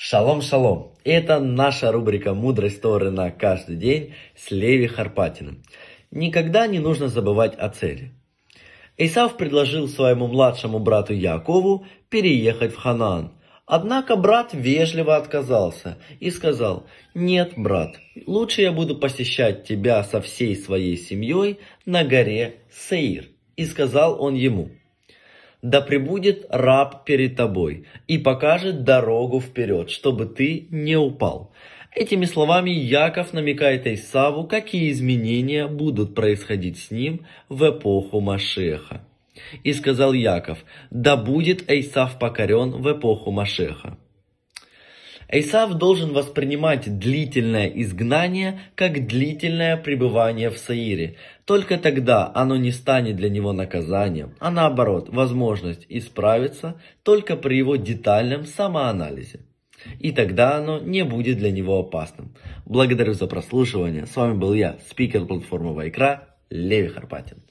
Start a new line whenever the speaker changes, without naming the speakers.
Шалом, шалом! Это наша рубрика «Мудрость Торы на каждый день» с Леви Харпатиным. Никогда не нужно забывать о цели. Исав предложил своему младшему брату Якову переехать в Ханаан. Однако брат вежливо отказался и сказал, «Нет, брат, лучше я буду посещать тебя со всей своей семьей на горе Сеир». И сказал он ему – да прибудет раб перед тобой и покажет дорогу вперед, чтобы ты не упал. Этими словами Яков намекает Исаву, какие изменения будут происходить с ним в эпоху Машеха. И сказал Яков, да будет Эйсав покорен в эпоху Машеха. Эйсав должен воспринимать длительное изгнание как длительное пребывание в Саире. Только тогда оно не станет для него наказанием, а наоборот, возможность исправиться только при его детальном самоанализе. И тогда оно не будет для него опасным. Благодарю за прослушивание. С вами был я, спикер платформы Вайкра, Леви Харпатин.